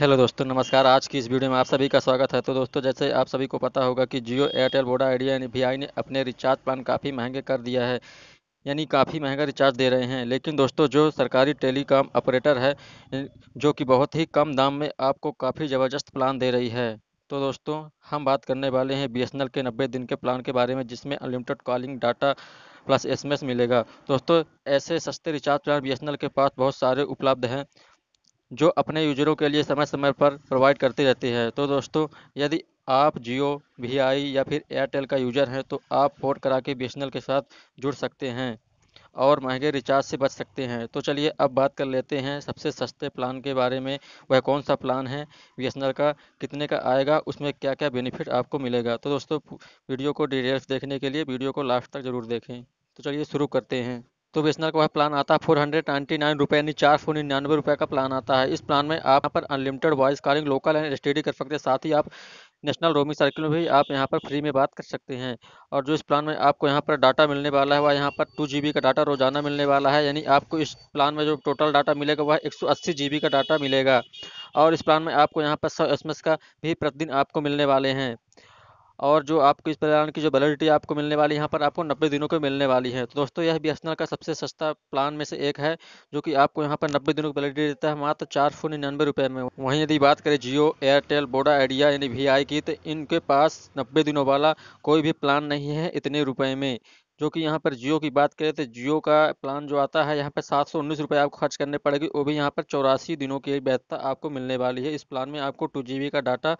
hello दोस्तों नमस्कार आज की इस वीडियो में आप सभी का स्वागत है तो दोस्तों जैसे आप सभी को पता होगा कि जियो एयरटेल वोडा आइडिया यानी वी ने अपने रिचार्ज प्लान काफ़ी महंगे कर दिया है यानी काफ़ी महंगा रिचार्ज दे रहे हैं लेकिन दोस्तों जो सरकारी टेलीकॉम ऑपरेटर है जो कि बहुत ही कम दाम में आपको काफ़ी ज़बरदस्त प्लान दे रही है तो दोस्तों हम बात करने वाले हैं बी के नब्बे दिन के प्लान के बारे में जिसमें unlimited calling data plus SMS मिलेगा दोस्तों ऐसे सस्ते रिचार्ज प्लान बी के पास बहुत सारे उपलब्ध हैं जो अपने यूजरों के लिए समय समय पर प्रोवाइड करती रहती है तो दोस्तों यदि आप जियो वी आई या फिर एयरटेल का यूज़र हैं तो आप फोर्ट करा के बी के साथ जुड़ सकते हैं और महंगे रिचार्ज से बच सकते हैं तो चलिए अब बात कर लेते हैं सबसे सस्ते प्लान के बारे में वह कौन सा प्लान है बी का कितने का आएगा उसमें क्या क्या बेनिफिट आपको मिलेगा तो दोस्तों वीडियो को डिटेल्स देखने के लिए वीडियो को लास्ट तक ज़रूर देखें तो चलिए शुरू करते हैं तो बीएसएनएल का वह प्लान आता है फोर हंड्रेड नाइन्टी नाइन रुपये यानी चार सौ निन्यानवे रुपये का प्लान आता है इस प्लान में आप यहाँ पर unlimited voice calling local and STD कर सकते हैं साथ ही आप नेशनल रोमिंग सर्किल में भी आप यहाँ पर फ्री में बात कर सकते हैं और जो इस प्लान में आपको यहाँ पर डाटा मिलने वाला है वह यहाँ पर टू जी का डाटा रोजाना मिलने वाला है यानी आपको इस प्लान में जो टोटल डाटा मिलेगा वह एक सौ का डाटा मिलेगा और इस प्लान में आपको यहाँ पर सौ एस का भी प्रतिदिन आपको मिलने वाले हैं और जो आपको इस प्लान की जो वैलिडिटी आपको मिलने वाली यहाँ पर आपको नब्बे दिनों की मिलने वाली है तो दोस्तों यह बी का सबसे सस्ता प्लान में से एक है जो कि आपको यहाँ पर नब्बे दिनों की वैलिडिटी देता है मात्र चार सौ निन्यानवे रुपये में वहीं यदि बात करें जियो एयरटेल बोडा आइडिया यानी वी की तो इनके पास नब्बे दिनों वाला कोई भी प्लान नहीं है इतने रुपये में जो कि यहाँ पर जियो की बात करें तो जियो का प्लान जो आता है यहाँ पर सात सौ उन्नीस रुपये आपको खर्च करने पड़ेगी वो भी यहाँ पर चौरासी दिनों की वैधता आपको मिलने वाली है इस प्लान में आपको टू जी का डाटा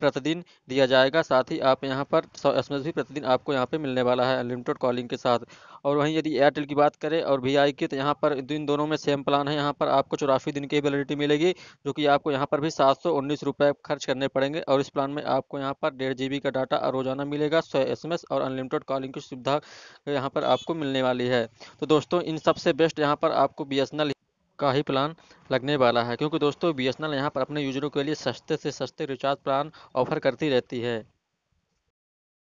प्रतिदिन दिया जाएगा साथ ही आप यहाँ पर सौ एस भी प्रतिदिन आपको यहाँ पर मिलने वाला है अनलिमिटेड कॉलिंग के साथ और वहीं यदि एयरटेल की बात करें और वी आई की तो यहाँ पर इन दोनों में सेम प्लान है यहाँ पर आपको चौरासी दिन की वैलिडिटी मिलेगी जो कि आपको यहाँ पर भी सात सौ उन्नीस रुपये खर्च करने पड़ेंगे और इस प्लान में आपको यहाँ पर डेढ़ जी बी का डाटा रोजाना मिलेगा सौ एस एम एस और अनलिमिटेड कॉलिंग की सुविधा यहाँ पर आपको मिलने वाली है तो दोस्तों इन सबसे बेस्ट यहाँ पर आपको बी एस एन एल का ही प्लान लगने वाला है क्योंकि दोस्तों बी एस एन एल यहाँ पर अपने यूजरों के लिए सस्ते से सस्ते रिचार्ज प्लान ऑफर करती रहती है